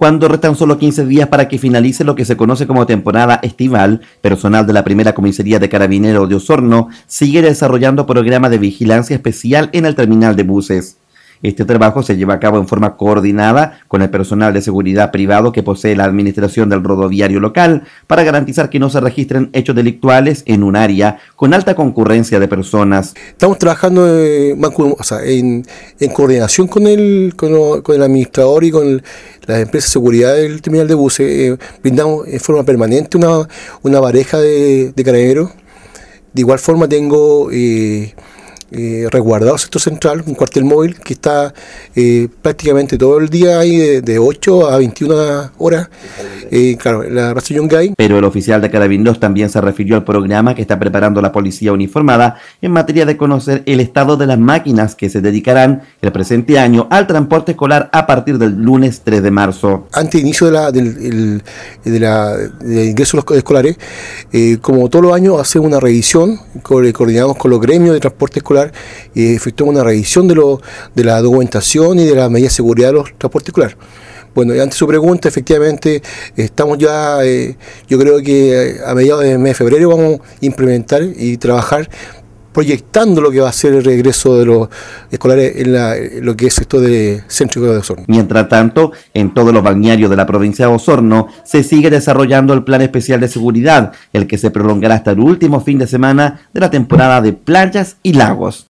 cuando restan solo 15 días para que finalice lo que se conoce como temporada estival, personal de la primera comisaría de carabineros de Osorno sigue desarrollando programas de vigilancia especial en el terminal de buses. Este trabajo se lleva a cabo en forma coordinada con el personal de seguridad privado que posee la administración del rodoviario local para garantizar que no se registren hechos delictuales en un área con alta concurrencia de personas. Estamos trabajando eh, en, coordinación con el, administrador y con las empresas de seguridad del terminal de buses. Eh, brindamos en forma permanente una, pareja de, de De igual forma tengo... Eh, eh, resguardado sector central, un cuartel móvil que está eh, prácticamente todo el día de, 8 a 21 horas, eh, claro, la raza Yungay. Pero el oficial de Carabineros también se refirió al programa que está preparando la policía uniformada en materia de conocer el estado de las máquinas que se dedicarán el presente año al transporte escolar a partir del lunes 3 de marzo. antes de inicio de del, ingreso de los escolares, eh, como todos los años hace una revisión, coordinamos con los gremios de transporte escolar y efectuamos una revisión de, lo, de la documentación y de las medidas de seguridad de los transportes Bueno, y ante su pregunta, efectivamente, estamos ya, eh, yo creo que eh, a mediados del mes de febrero vamos a implementar y trabajar proyectando lo que va a ser el regreso de los escolares en, lo que es esto de Centro de Osorno. Mientras tanto, en todos los balnearios de la provincia de Osorno se sigue desarrollando el Plan Especial de Seguridad, el que se prolongará hasta el último fin de semana de la temporada de playas y lagos.